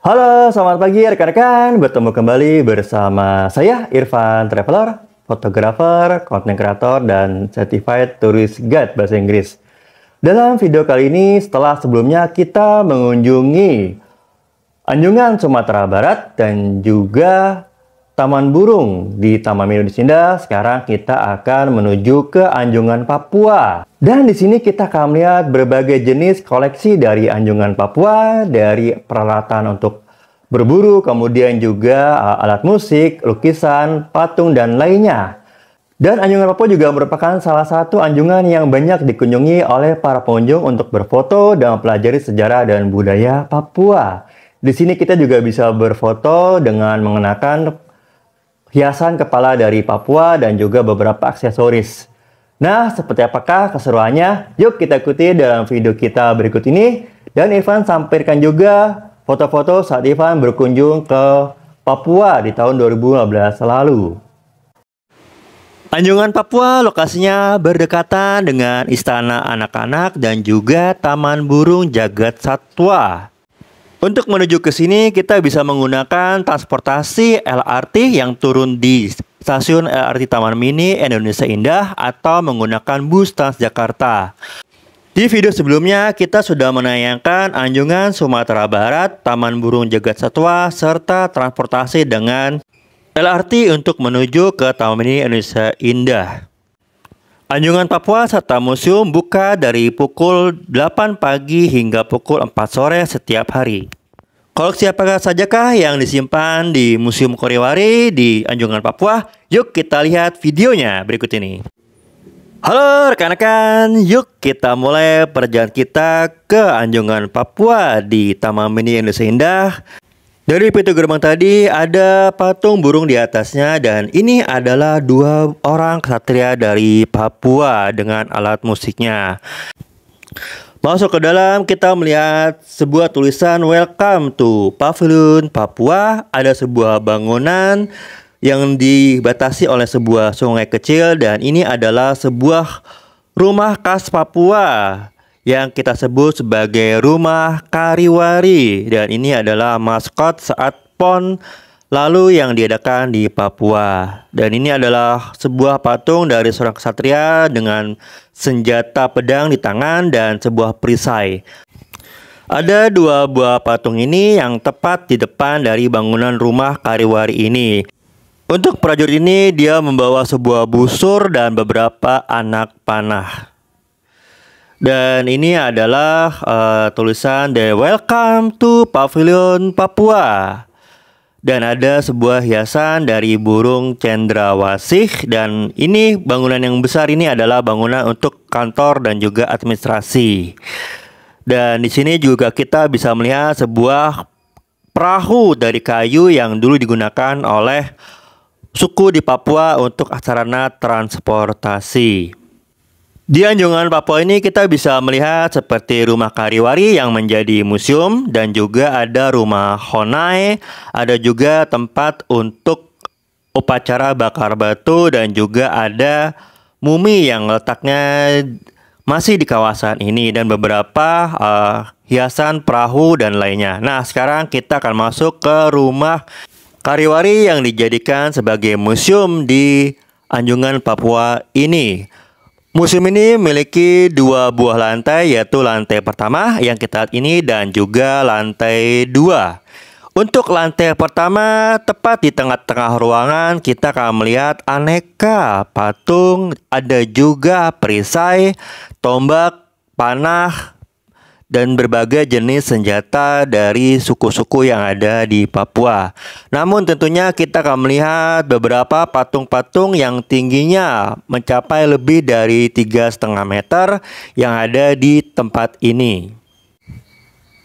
Halo, selamat pagi rekan-rekan. Bertemu kembali bersama saya Irfan Traveler, fotografer, content creator, dan certified tourist guide bahasa Inggris. Dalam video kali ini, setelah sebelumnya kita mengunjungi Anjungan Sumatera Barat dan juga Taman Burung. Di Taman Mini di Sinda. sekarang kita akan menuju ke Anjungan Papua. Dan di sini kita akan melihat berbagai jenis koleksi dari Anjungan Papua, dari peralatan untuk berburu, kemudian juga uh, alat musik, lukisan, patung, dan lainnya. Dan Anjungan Papua juga merupakan salah satu anjungan yang banyak dikunjungi oleh para pengunjung untuk berfoto dan mempelajari sejarah dan budaya Papua. Di sini kita juga bisa berfoto dengan mengenakan hiasan kepala dari Papua dan juga beberapa aksesoris. Nah, seperti apakah keseruannya? Yuk kita ikuti dalam video kita berikut ini. Dan Ivan sampaikan juga foto-foto saat Ivan berkunjung ke Papua di tahun 2015 lalu. Anjungan Papua lokasinya berdekatan dengan Istana Anak-anak dan juga Taman Burung Jagat Satwa. Untuk menuju ke sini kita bisa menggunakan transportasi LRT yang turun di stasiun LRT Taman Mini Indonesia Indah atau menggunakan bus Transjakarta. Di video sebelumnya kita sudah menayangkan anjungan Sumatera Barat, Taman Burung Jagat Satwa, serta transportasi dengan LRT untuk menuju ke Taman Mini Indonesia Indah. Anjungan Papua serta museum buka dari pukul 8 pagi hingga pukul 4 sore setiap hari. Koleksi apa sajakah yang disimpan di Museum koriwari di Anjungan Papua? Yuk kita lihat videonya berikut ini. Halo rekan-rekan, yuk kita mulai perjalanan kita ke Anjungan Papua di Taman Mini Indonesia Indah dari pintu gerbang tadi ada patung burung di atasnya dan ini adalah dua orang kesatria dari Papua dengan alat musiknya. Masuk ke dalam kita melihat sebuah tulisan Welcome to Pavilion Papua. Ada sebuah bangunan yang dibatasi oleh sebuah sungai kecil dan ini adalah sebuah rumah khas Papua yang kita sebut sebagai rumah kariwari dan ini adalah maskot saat PON lalu yang diadakan di Papua. Dan ini adalah sebuah patung dari seorang kesatria dengan senjata pedang di tangan dan sebuah perisai. Ada dua buah patung ini yang tepat di depan dari bangunan rumah Kariwari ini. Untuk prajurit ini, dia membawa sebuah busur dan beberapa anak panah. Dan ini adalah uh, tulisan The Welcome to Pavilion Papua. Dan ada sebuah hiasan dari burung cendrawasih dan ini bangunan yang besar ini adalah bangunan untuk kantor dan juga administrasi. Dan di sini juga kita bisa melihat sebuah perahu dari kayu yang dulu digunakan oleh suku di Papua untuk sarana transportasi. Di Anjungan Papua ini kita bisa melihat seperti rumah Kariwari yang menjadi museum dan juga ada rumah Honai, ada juga tempat untuk upacara bakar batu dan juga ada mumi yang letaknya masih di kawasan ini dan beberapa uh, hiasan perahu dan lainnya. Nah, sekarang kita akan masuk ke rumah Kariwari yang dijadikan sebagai museum di Anjungan Papua ini. Museum ini memiliki dua buah lantai yaitu lantai pertama yang kita lihat ini dan juga lantai dua. Untuk lantai pertama, tepat di tengah-tengah ruangan kita akan melihat aneka patung, ada juga perisai, tombak, panah, dan berbagai jenis senjata dari suku-suku yang ada di Papua. Namun tentunya kita akan melihat beberapa patung-patung yang tingginya mencapai lebih dari tiga setengah meter yang ada di tempat ini.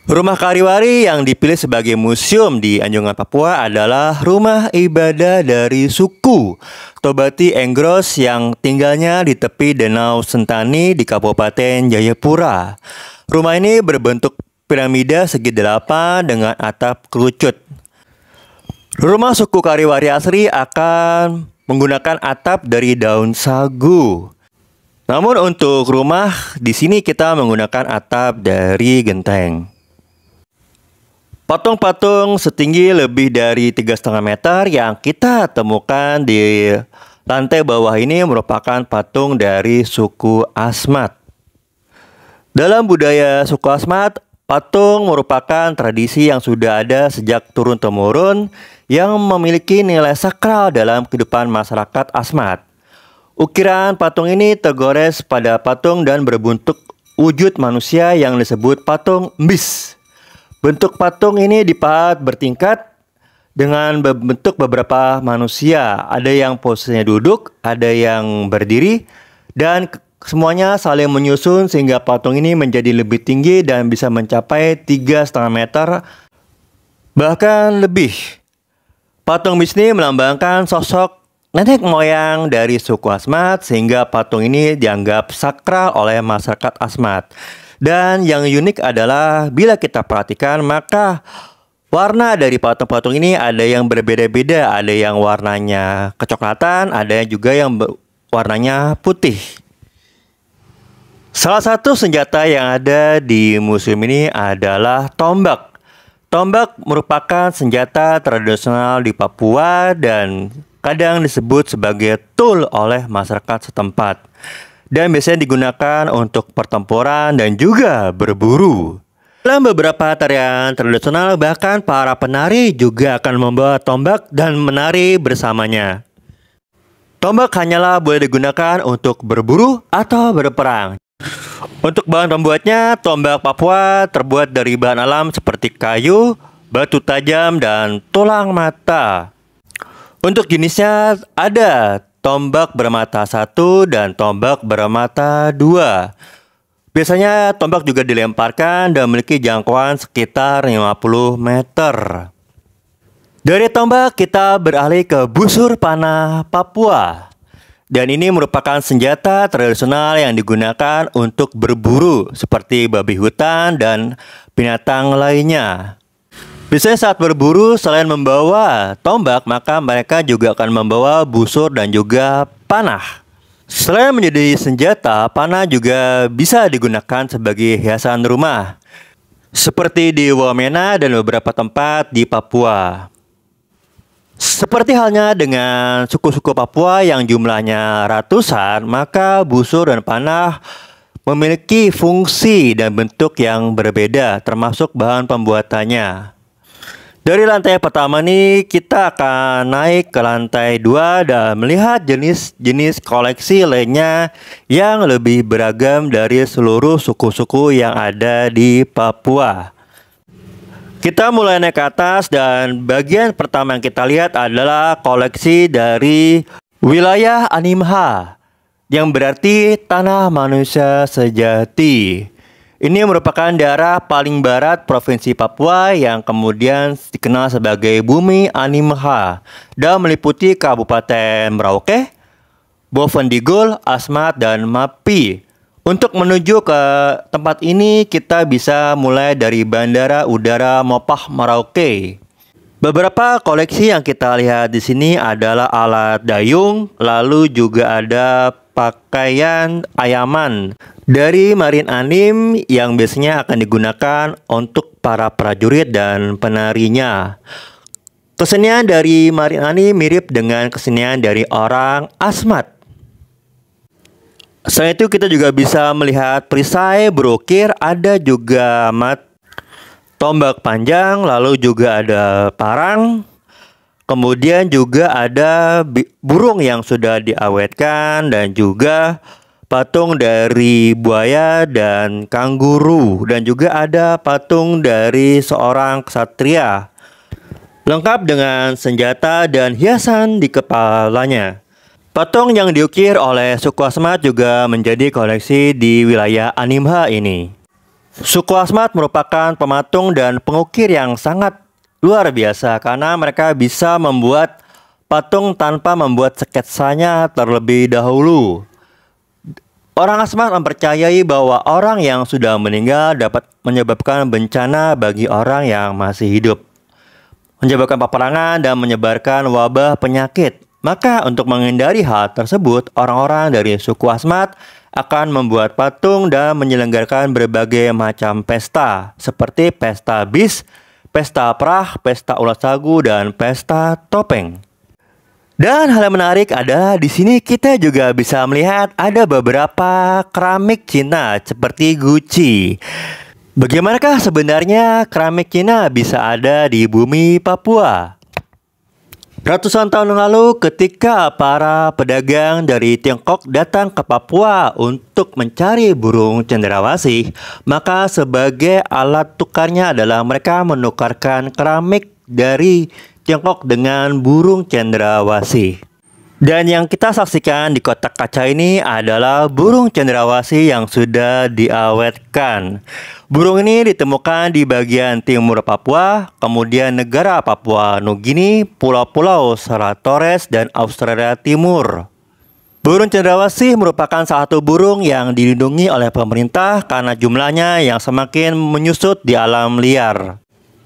Rumah Kariwari yang dipilih sebagai museum di Anjungan Papua adalah rumah ibadah dari suku Tobati Enggros yang tinggalnya di tepi Danau Sentani di Kabupaten Jayapura. Rumah ini berbentuk piramida segi delapan dengan atap kerucut. Rumah suku Kariwari Asri akan menggunakan atap dari daun sagu. Namun untuk rumah di sini kita menggunakan atap dari genteng. Patung-patung setinggi lebih dari 3,5 meter yang kita temukan di lantai bawah ini merupakan patung dari suku Asmat. Dalam budaya suku Asmat, patung merupakan tradisi yang sudah ada sejak turun-temurun yang memiliki nilai sakral dalam kehidupan masyarakat Asmat. Ukiran patung ini tergores pada patung dan berbentuk wujud manusia yang disebut patung mis. Bentuk patung ini dipahat bertingkat dengan bentuk beberapa manusia. Ada yang posisinya duduk, ada yang berdiri, dan Semuanya saling menyusun sehingga patung ini menjadi lebih tinggi dan bisa mencapai 3,5 meter bahkan lebih. Patung Bisni melambangkan sosok nenek moyang dari suku Asmat sehingga patung ini dianggap sakral oleh masyarakat Asmat. Dan yang unik adalah bila kita perhatikan maka warna dari patung-patung ini ada yang berbeda-beda, ada yang warnanya kecoklatan, ada juga yang warnanya putih. Salah satu senjata yang ada di museum ini adalah tombak. Tombak merupakan senjata tradisional di Papua dan kadang disebut sebagai tool oleh masyarakat setempat. Dan biasanya digunakan untuk pertempuran dan juga berburu. Dalam beberapa tarian tradisional bahkan para penari juga akan membawa tombak dan menari bersamanya. Tombak hanyalah boleh digunakan untuk berburu atau berperang. Untuk bahan pembuatnya, tombak Papua terbuat dari bahan alam seperti kayu, batu tajam, dan tulang mata. Untuk jenisnya ada tombak bermata satu dan tombak bermata dua. Biasanya tombak juga dilemparkan dan memiliki jangkauan sekitar 50 meter. Dari tombak kita beralih ke busur panah Papua. Dan ini merupakan senjata tradisional yang digunakan untuk berburu seperti babi hutan dan binatang lainnya. Biasanya saat berburu selain membawa tombak maka mereka juga akan membawa busur dan juga panah. Selain menjadi senjata, panah juga bisa digunakan sebagai hiasan rumah. Seperti di Wamena dan beberapa tempat di Papua. Seperti halnya dengan suku-suku Papua yang jumlahnya ratusan, maka busur dan panah memiliki fungsi dan bentuk yang berbeda, termasuk bahan pembuatannya. Dari lantai pertama ini kita akan naik ke lantai dua dan melihat jenis-jenis koleksi lainnya yang lebih beragam dari seluruh suku-suku yang ada di Papua. Kita mulai naik ke atas dan bagian pertama yang kita lihat adalah koleksi dari wilayah Animha yang berarti tanah manusia sejati. Ini merupakan daerah paling barat Provinsi Papua yang kemudian dikenal sebagai Bumi Animha dan meliputi Kabupaten Merauke, Bovendigul, Asmat, dan Mapi. Untuk menuju ke tempat ini, kita bisa mulai dari Bandara Udara Mopah Merauke. Beberapa koleksi yang kita lihat di sini adalah alat dayung, lalu juga ada pakaian ayaman dari Marin Anim yang biasanya akan digunakan untuk para prajurit dan penarinya. Kesenian dari Marin Anim mirip dengan kesenian dari orang Asmat Selain itu kita juga bisa melihat perisai, brokir, ada juga mat tombak panjang, lalu juga ada parang, kemudian juga ada burung yang sudah diawetkan dan juga patung dari buaya dan kanguru dan juga ada patung dari seorang ksatria lengkap dengan senjata dan hiasan di kepalanya. Patung yang diukir oleh suku Asmat juga menjadi koleksi di wilayah Animha ini. Suku Asmat merupakan pematung dan pengukir yang sangat luar biasa karena mereka bisa membuat patung tanpa membuat sketsanya terlebih dahulu. Orang Asmat mempercayai bahwa orang yang sudah meninggal dapat menyebabkan bencana bagi orang yang masih hidup, menyebabkan peperangan dan menyebarkan wabah penyakit. Maka untuk menghindari hal tersebut, orang-orang dari suku Asmat akan membuat patung dan menyelenggarakan berbagai macam pesta, seperti pesta bis, pesta perah, pesta ulat sagu, dan pesta topeng. Dan hal yang menarik adalah di sini kita juga bisa melihat ada beberapa keramik Cina seperti Gucci. Bagaimanakah sebenarnya keramik Cina bisa ada di bumi Papua? Ratusan tahun lalu ketika para pedagang dari Tiongkok datang ke Papua untuk mencari burung cenderawasih, maka sebagai alat tukarnya adalah mereka menukarkan keramik dari Tiongkok dengan burung cenderawasih. Dan yang kita saksikan di kotak kaca ini adalah burung cendrawasih yang sudah diawetkan. Burung ini ditemukan di bagian timur Papua, kemudian negara Papua Nugini, pulau-pulau Selat Torres, dan Australia Timur. Burung cendrawasih merupakan salah satu burung yang dilindungi oleh pemerintah karena jumlahnya yang semakin menyusut di alam liar.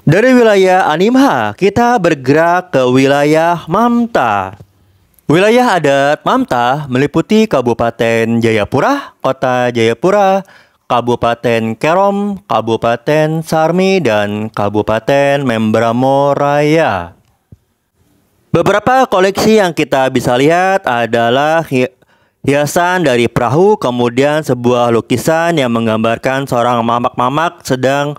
Dari wilayah Animha, kita bergerak ke wilayah Mamta. Wilayah adat Mamta meliputi Kabupaten Jayapura, Kota Jayapura, Kabupaten Kerom, Kabupaten Sarmi, dan Kabupaten Membramo Raya. Beberapa koleksi yang kita bisa lihat adalah hiasan dari perahu, kemudian sebuah lukisan yang menggambarkan seorang mamak-mamak sedang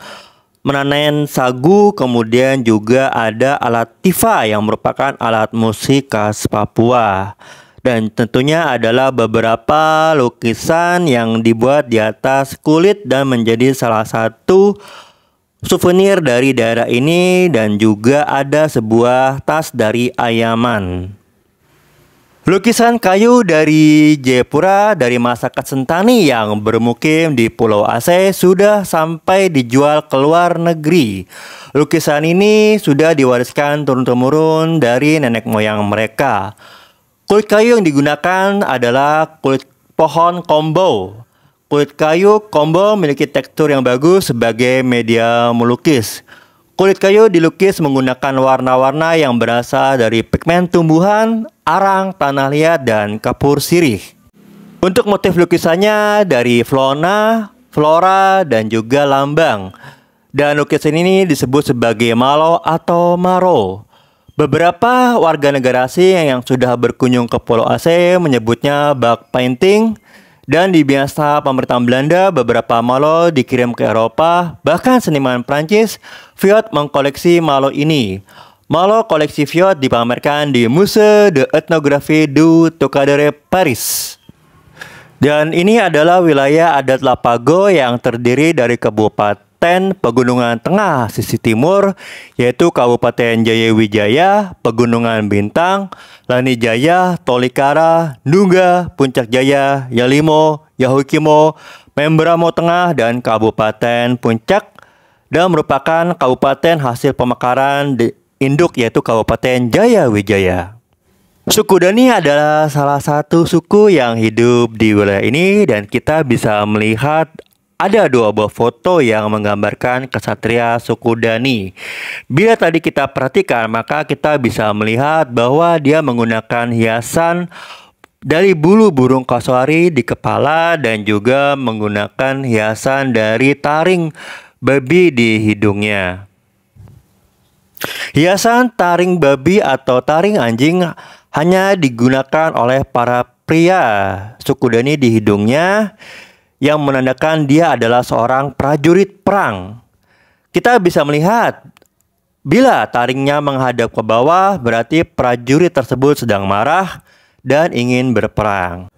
Menanen sagu, kemudian juga ada alat tifa yang merupakan alat musik khas Papua. Dan tentunya adalah beberapa lukisan yang dibuat di atas kulit dan menjadi salah satu souvenir dari daerah ini dan juga ada sebuah tas dari Ayaman. Lukisan kayu dari Jepura dari masyarakat Sentani yang bermukim di Pulau Aceh sudah sampai dijual ke luar negeri. Lukisan ini sudah diwariskan turun-temurun dari nenek moyang mereka. Kulit kayu yang digunakan adalah kulit pohon kombo. Kulit kayu kombo memiliki tekstur yang bagus sebagai media melukis. Kulit kayu dilukis menggunakan warna-warna yang berasal dari pigmen tumbuhan arang, tanah liat, dan kapur sirih. Untuk motif lukisannya dari flora, flora, dan juga lambang. Dan lukisan ini disebut sebagai malo atau maro. Beberapa warga negara asing yang sudah berkunjung ke Pulau AC menyebutnya bug painting dan di biasa pemerintah Belanda beberapa malo dikirim ke Eropa bahkan seniman Prancis Fiat mengkoleksi malo ini. Malo koleksi Fiat dipamerkan di Muse de Ethnographie du Tocadere Paris. Dan ini adalah wilayah adat Lapago yang terdiri dari Kabupaten Pegunungan Tengah sisi timur yaitu Kabupaten Jayawijaya, Pegunungan Bintang, Lani Jaya, Tolikara, Nuga, Puncak Jaya, Yalimo, Yahukimo, Membramo Tengah dan Kabupaten Puncak dan merupakan kabupaten hasil pemekaran di induk yaitu Kabupaten Jaya Wijaya. Suku Dani adalah salah satu suku yang hidup di wilayah ini dan kita bisa melihat ada dua buah foto yang menggambarkan kesatria suku Dani. Bila tadi kita perhatikan, maka kita bisa melihat bahwa dia menggunakan hiasan dari bulu burung kasuari di kepala dan juga menggunakan hiasan dari taring babi di hidungnya. Hiasan taring babi atau taring anjing hanya digunakan oleh para pria suku Dani di hidungnya yang menandakan dia adalah seorang prajurit perang. Kita bisa melihat bila taringnya menghadap ke bawah berarti prajurit tersebut sedang marah dan ingin berperang.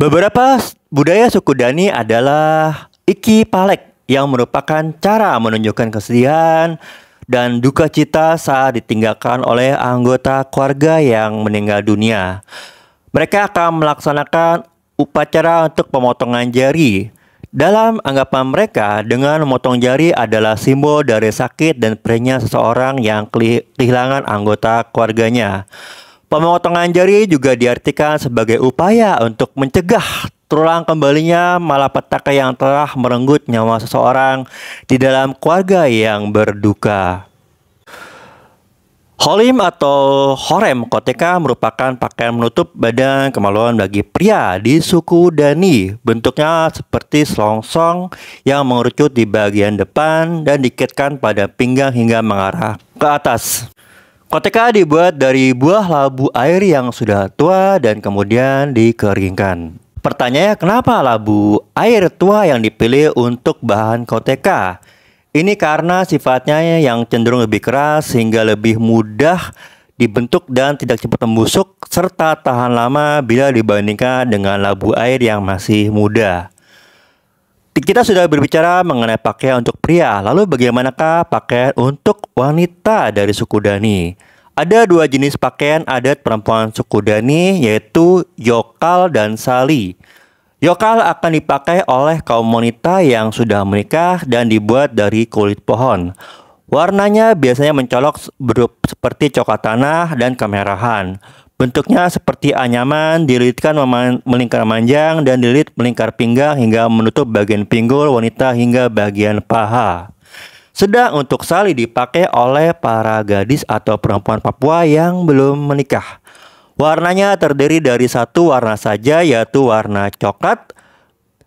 Beberapa budaya suku Dani adalah iki palek yang merupakan cara menunjukkan kesedihan dan duka cita saat ditinggalkan oleh anggota keluarga yang meninggal dunia. Mereka akan melaksanakan upacara untuk pemotongan jari. Dalam anggapan mereka, dengan memotong jari adalah simbol dari sakit dan perihnya seseorang yang kehilangan anggota keluarganya. Pemotongan jari juga diartikan sebagai upaya untuk mencegah terulang kembalinya malapetaka yang telah merenggut nyawa seseorang di dalam keluarga yang berduka. Holim atau horem koteka merupakan pakaian menutup badan kemaluan bagi pria di suku Dani. Bentuknya seperti selongsong yang mengerucut di bagian depan dan dikitkan pada pinggang hingga mengarah ke atas. Koteka dibuat dari buah labu air yang sudah tua dan kemudian dikeringkan. Pertanyaannya kenapa labu air tua yang dipilih untuk bahan koteka? Ini karena sifatnya yang cenderung lebih keras sehingga lebih mudah dibentuk dan tidak cepat membusuk serta tahan lama bila dibandingkan dengan labu air yang masih muda. Kita sudah berbicara mengenai pakaian untuk pria, lalu bagaimanakah pakaian untuk wanita dari suku Dani. Ada dua jenis pakaian adat perempuan suku Dani yaitu yokal dan sali. Yokal akan dipakai oleh kaum wanita yang sudah menikah dan dibuat dari kulit pohon. Warnanya biasanya mencolok seperti coklat tanah dan kemerahan. Bentuknya seperti anyaman, dililitkan melingkar manjang dan dililit melingkar pinggang hingga menutup bagian pinggul wanita hingga bagian paha sedang untuk sali dipakai oleh para gadis atau perempuan Papua yang belum menikah. Warnanya terdiri dari satu warna saja yaitu warna coklat.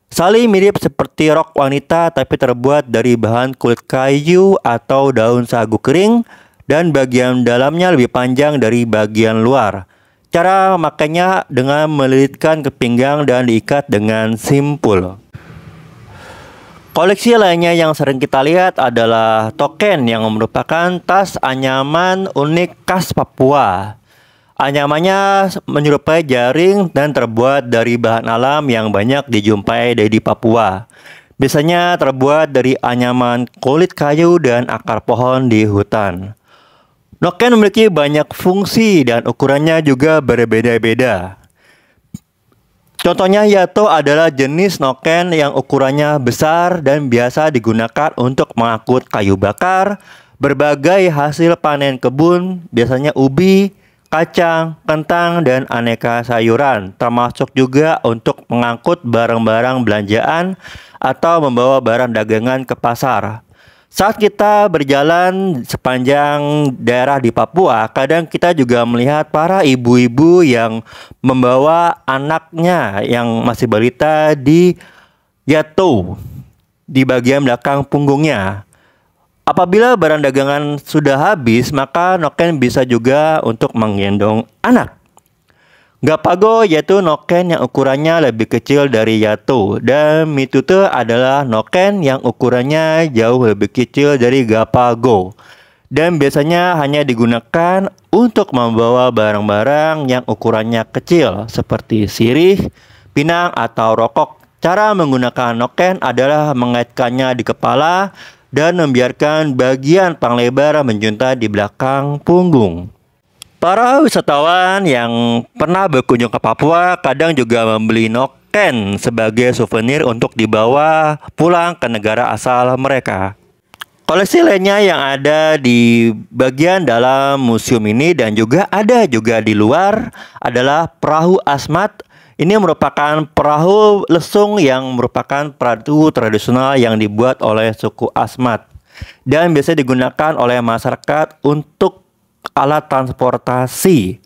Sali mirip seperti rok wanita tapi terbuat dari bahan kulit kayu atau daun sagu kering dan bagian dalamnya lebih panjang dari bagian luar. Cara makainya dengan melilitkan ke pinggang dan diikat dengan simpul. Koleksi lainnya yang sering kita lihat adalah token yang merupakan tas anyaman unik khas Papua. Anyamannya menyerupai jaring dan terbuat dari bahan alam yang banyak dijumpai di Papua. Biasanya terbuat dari anyaman kulit kayu dan akar pohon di hutan. Noken memiliki banyak fungsi dan ukurannya juga berbeda-beda. Contohnya yato adalah jenis noken yang ukurannya besar dan biasa digunakan untuk mengangkut kayu bakar, berbagai hasil panen kebun, biasanya ubi, kacang, kentang, dan aneka sayuran, termasuk juga untuk mengangkut barang-barang belanjaan atau membawa barang dagangan ke pasar. Saat kita berjalan sepanjang daerah di Papua, kadang kita juga melihat para ibu-ibu yang membawa anaknya yang masih balita di yato di bagian belakang punggungnya. Apabila barang dagangan sudah habis, maka noken bisa juga untuk menggendong anak. Gapago yaitu noken yang ukurannya lebih kecil dari Yato dan Mitute adalah noken yang ukurannya jauh lebih kecil dari Gapago dan biasanya hanya digunakan untuk membawa barang-barang yang ukurannya kecil seperti sirih, pinang atau rokok. Cara menggunakan noken adalah mengaitkannya di kepala dan membiarkan bagian panglebar menjuntai di belakang punggung. Para wisatawan yang pernah berkunjung ke Papua kadang juga membeli noken sebagai souvenir untuk dibawa pulang ke negara asal mereka. Koleksi lainnya yang ada di bagian dalam museum ini dan juga ada juga di luar adalah perahu asmat. Ini merupakan perahu lesung yang merupakan perahu tradisional yang dibuat oleh suku Asmat dan biasanya digunakan oleh masyarakat untuk alat transportasi.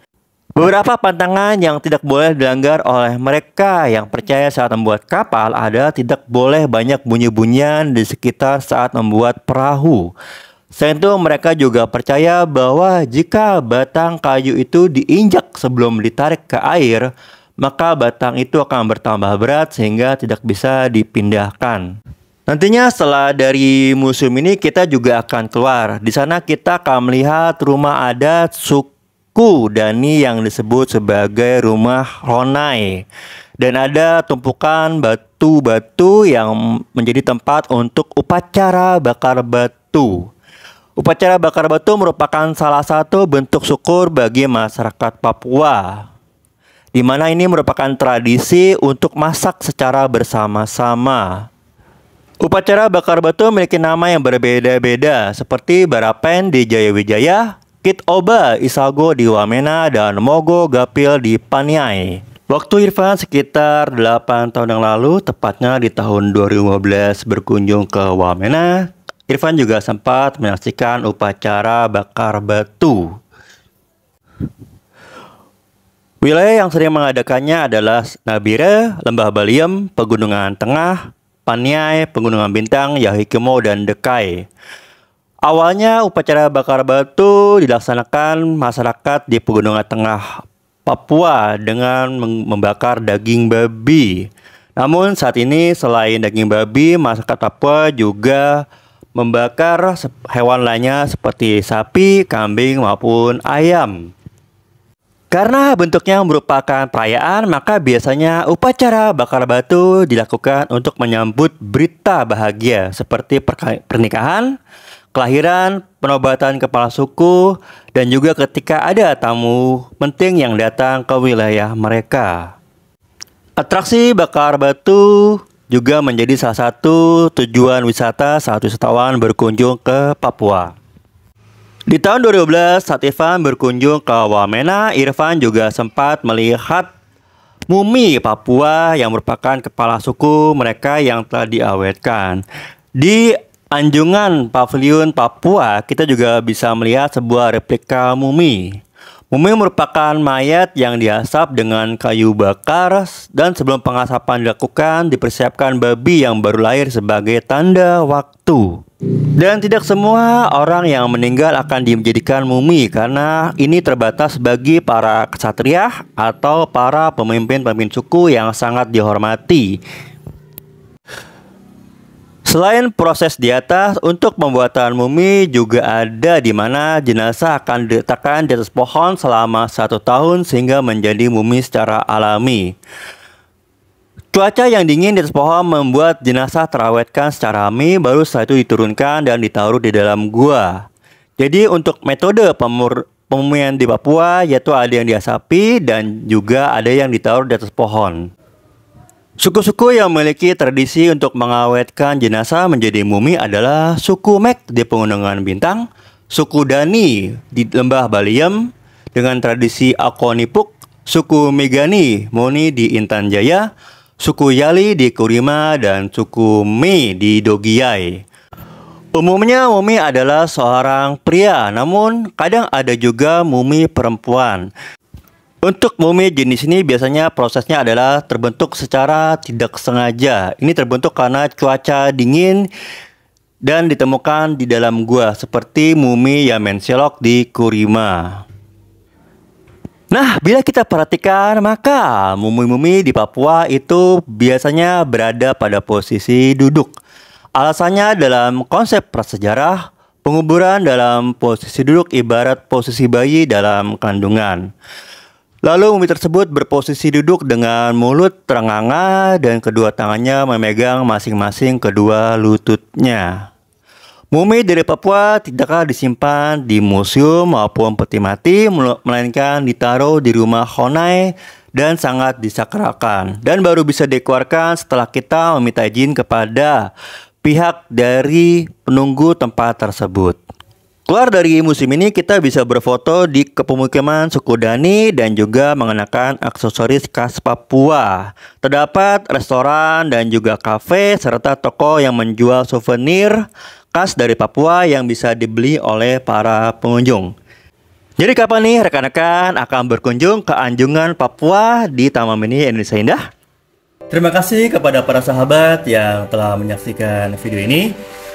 Beberapa pantangan yang tidak boleh dilanggar oleh mereka yang percaya saat membuat kapal adalah tidak boleh banyak bunyi-bunyian di sekitar saat membuat perahu. Selain itu mereka juga percaya bahwa jika batang kayu itu diinjak sebelum ditarik ke air, maka batang itu akan bertambah berat sehingga tidak bisa dipindahkan. Nantinya setelah dari museum ini kita juga akan keluar. Di sana kita akan melihat rumah adat suku Dani yang disebut sebagai rumah Ronai. Dan ada tumpukan batu-batu yang menjadi tempat untuk upacara bakar batu. Upacara bakar batu merupakan salah satu bentuk syukur bagi masyarakat Papua di mana ini merupakan tradisi untuk masak secara bersama-sama. Upacara bakar batu memiliki nama yang berbeda-beda seperti Barapen di Jayawijaya, Kit Oba Isago di Wamena, dan Mogo Gapil di Paniai. Waktu Irfan sekitar 8 tahun yang lalu, tepatnya di tahun 2015 berkunjung ke Wamena, Irfan juga sempat menyaksikan upacara bakar batu. Wilayah yang sering mengadakannya adalah Nabire, Lembah Baliem, Pegunungan Tengah, Paniai, Pegunungan Bintang, Yahikimo, dan Dekai. Awalnya upacara bakar batu dilaksanakan masyarakat di Pegunungan Tengah Papua dengan membakar daging babi. Namun saat ini selain daging babi, masyarakat Papua juga membakar hewan lainnya seperti sapi, kambing maupun ayam. Karena bentuknya merupakan perayaan, maka biasanya upacara bakar batu dilakukan untuk menyambut berita bahagia seperti pernikahan, kelahiran, penobatan kepala suku, dan juga ketika ada tamu penting yang datang ke wilayah mereka. Atraksi bakar batu juga menjadi salah satu tujuan wisata saat wisatawan berkunjung ke Papua. Di tahun 2012, saat Ivan berkunjung ke Wamena, Irfan juga sempat melihat mumi Papua yang merupakan kepala suku mereka yang telah diawetkan. Di Anjungan Pavilion Papua, kita juga bisa melihat sebuah replika mumi. Mumi merupakan mayat yang diasap dengan kayu bakar dan sebelum pengasapan dilakukan dipersiapkan babi yang baru lahir sebagai tanda waktu. Dan tidak semua orang yang meninggal akan dijadikan mumi karena ini terbatas bagi para kesatria atau para pemimpin-pemimpin suku yang sangat dihormati. Selain proses di atas, untuk pembuatan mumi juga ada di mana jenazah akan diletakkan di atas pohon selama satu tahun sehingga menjadi mumi secara alami. Cuaca yang dingin di atas pohon membuat jenazah terawetkan secara alami, baru setelah itu diturunkan dan ditaruh di dalam gua. Jadi untuk metode pemur pemumian di Papua yaitu ada yang diasapi dan juga ada yang ditaruh di atas pohon. Suku-suku yang memiliki tradisi untuk mengawetkan jenazah menjadi mumi adalah suku Mek di Pengundangan Bintang, suku Dani di Lembah Baliem dengan tradisi Akonipuk, suku Megani Moni di Intan Jaya, suku Yali di Kurima, dan suku Mi di Dogiai. Umumnya mumi adalah seorang pria, namun kadang ada juga mumi perempuan. Untuk mumi jenis ini biasanya prosesnya adalah terbentuk secara tidak sengaja. Ini terbentuk karena cuaca dingin dan ditemukan di dalam gua seperti mumi Yamenselok di Kurima. Nah, bila kita perhatikan, maka mumi-mumi di Papua itu biasanya berada pada posisi duduk. Alasannya dalam konsep prasejarah, penguburan dalam posisi duduk ibarat posisi bayi dalam kandungan. Lalu mumi tersebut berposisi duduk dengan mulut terenganga dan kedua tangannya memegang masing-masing kedua lututnya. Mumi dari Papua tidaklah disimpan di museum maupun peti mati, melainkan ditaruh di rumah Honai dan sangat disakralkan. Dan baru bisa dikeluarkan setelah kita meminta izin kepada pihak dari penunggu tempat tersebut. Keluar dari musim ini kita bisa berfoto di kepemukiman suku Dani dan juga mengenakan aksesoris khas Papua. Terdapat restoran dan juga kafe serta toko yang menjual souvenir khas dari Papua yang bisa dibeli oleh para pengunjung. Jadi kapan nih rekan-rekan akan berkunjung ke Anjungan Papua di Taman Mini Indonesia Indah? Terima kasih kepada para sahabat yang telah menyaksikan video ini.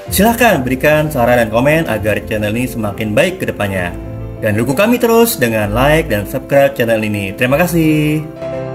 Silahkan berikan saran dan komen agar channel ini semakin baik ke depannya. Dan dukung kami terus dengan like dan subscribe channel ini. Terima kasih.